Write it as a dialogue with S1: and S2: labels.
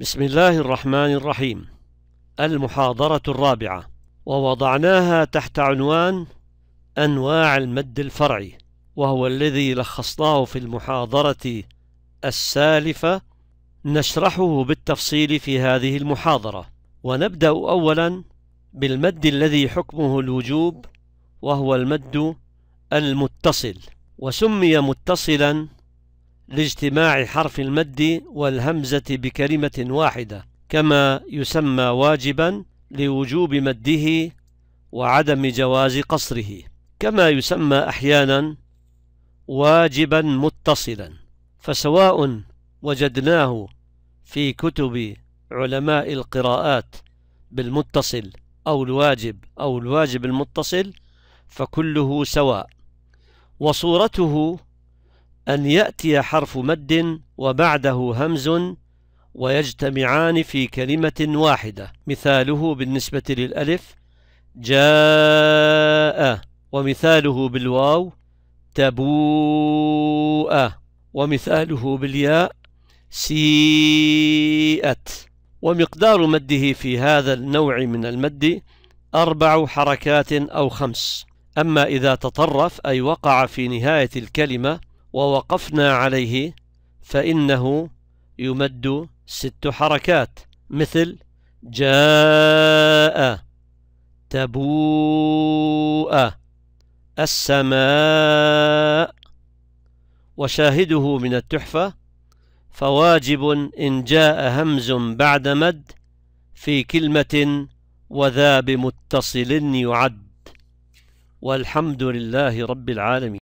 S1: بسم الله الرحمن الرحيم المحاضرة الرابعة ووضعناها تحت عنوان أنواع المد الفرعي وهو الذي لخصناه في المحاضرة السالفة نشرحه بالتفصيل في هذه المحاضرة ونبدأ أولا بالمد الذي حكمه الوجوب وهو المد المتصل وسمي متصلا لاجتماع حرف المد والهمزة بكلمة واحدة كما يسمى واجبا لوجوب مده وعدم جواز قصره كما يسمى أحيانا واجبا متصلا فسواء وجدناه في كتب علماء القراءات بالمتصل أو الواجب أو الواجب المتصل فكله سواء وصورته أن يأتي حرف مد وبعده همز ويجتمعان في كلمة واحدة مثاله بالنسبة للألف جاء ومثاله بالواو تبوء ومثاله بالياء سيئت ومقدار مده في هذا النوع من المد أربع حركات أو خمس أما إذا تطرف أي وقع في نهاية الكلمة ووقفنا عليه فإنه يمد ست حركات مثل جاء تبوء السماء وشاهده من التحفة فواجب إن جاء همز بعد مد في كلمة وذا بمتصل يعد والحمد لله رب العالمين